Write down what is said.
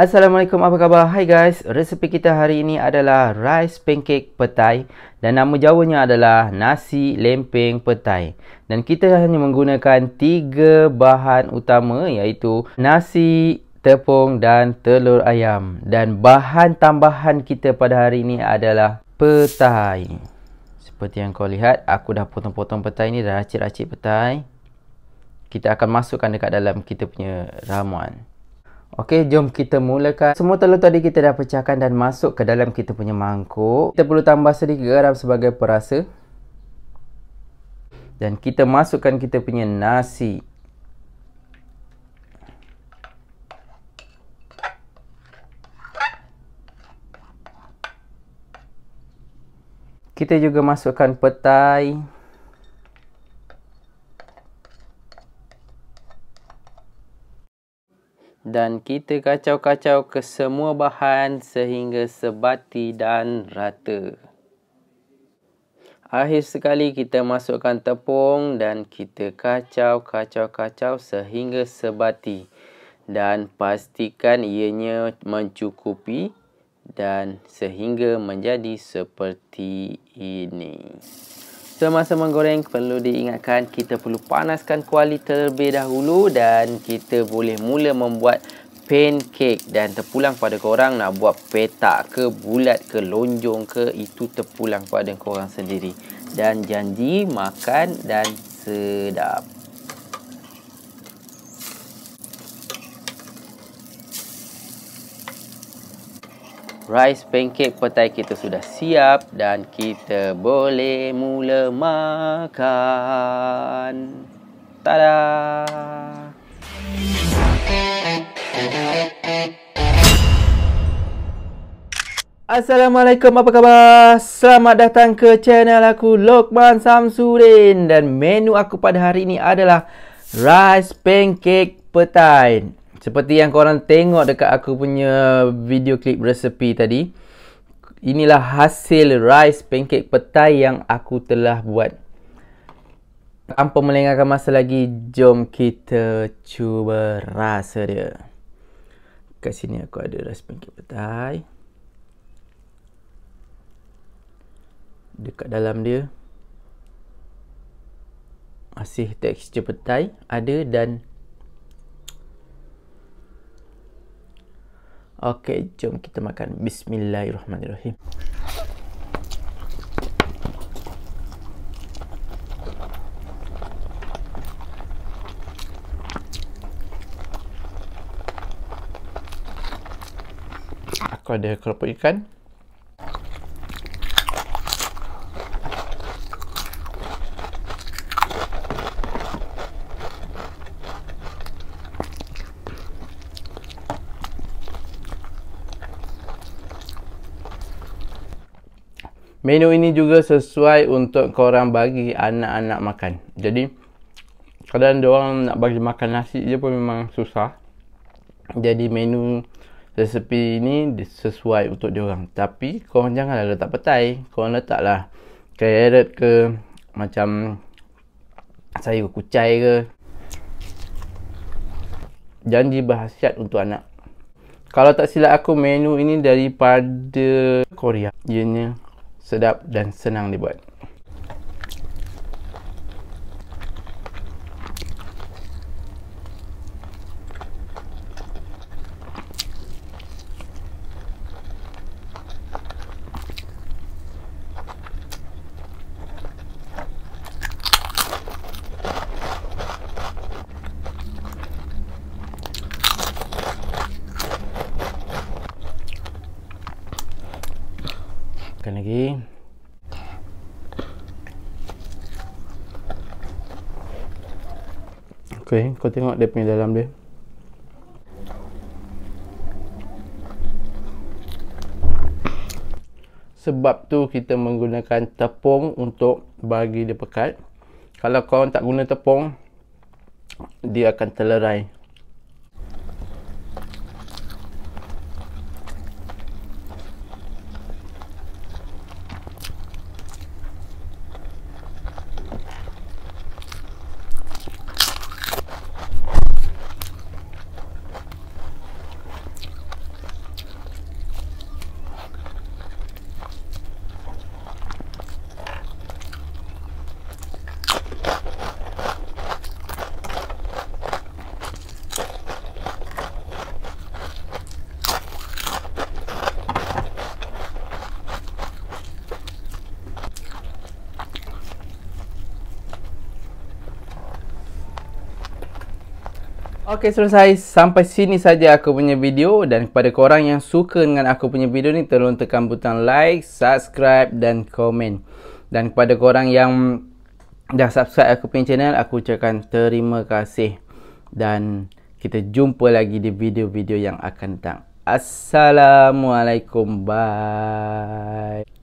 Assalamualaikum, apa khabar? Hai guys, resepi kita hari ini adalah rice pancake petai dan nama jawanya adalah nasi lempeng petai. Dan kita hanya menggunakan tiga bahan utama iaitu nasi, tepung dan telur ayam. Dan bahan tambahan kita pada hari ini adalah petai. Seperti yang kau lihat, aku dah potong-potong petai ni, dah racik-racik petai. Kita akan masukkan dekat dalam kita punya ramuan. Okey, jom kita mulakan. Semua telur tadi kita dah pecahkan dan masuk ke dalam kita punya mangkuk. Kita perlu tambah sedikit garam sebagai perasa. Dan kita masukkan kita punya nasi. Kita juga masukkan petai. dan kita kacau-kacau ke semua bahan sehingga sebati dan rata. Akhir sekali kita masukkan tepung dan kita kacau-kacau-kacau sehingga sebati. Dan pastikan ianya mencukupi dan sehingga menjadi seperti ini. Semasa menggoreng perlu diingatkan kita perlu panaskan kuali terlebih dahulu dan kita boleh mula membuat pancake dan terpulang pada korang nak buat petak ke bulat ke lonjong ke itu terpulang pada korang sendiri dan janji makan dan sedap. rice pancake petai kita sudah siap dan kita boleh mula makan. Tada! Assalamualaikum, apa khabar? Selamat datang ke channel aku, Lokman Samsudin. Dan menu aku pada hari ini adalah Rice Pancake Petai. Seperti yang korang tengok dekat aku punya video klip resepi tadi Inilah hasil rice pancake petai yang aku telah buat Tanpa melengahkan masa lagi, jom kita cuba rasa dia Kat sini aku ada rice pancake petai Dekat dalam dia Masih tekstur petai ada dan Okey, jom kita makan. Bismillahirrahmanirrahim. Aku ada kelopak ikan. Menu ini juga sesuai untuk korang bagi anak-anak makan. Jadi, kadang diorang nak bagi makan nasi je pun memang susah. Jadi, menu resepi ini sesuai untuk diorang. Tapi, korang janganlah letak petai. Korang letaklah carrot ke macam sayur kucai ke. Janji berhasiat untuk anak. Kalau tak silap aku, menu ini daripada Korea. Ianya sedap dan senang dibuat. Makan lagi. Okey, kau tengok dia punya dalam dia. Sebab tu kita menggunakan tepung untuk bagi dia pekat. Kalau kau tak guna tepung, dia akan terlerai. Ok selesai sampai sini saja aku punya video dan kepada korang yang suka dengan aku punya video ni tolong tekan butang like, subscribe dan komen. Dan kepada korang yang dah subscribe aku punya channel aku ucapkan terima kasih dan kita jumpa lagi di video-video yang akan datang. Assalamualaikum bye.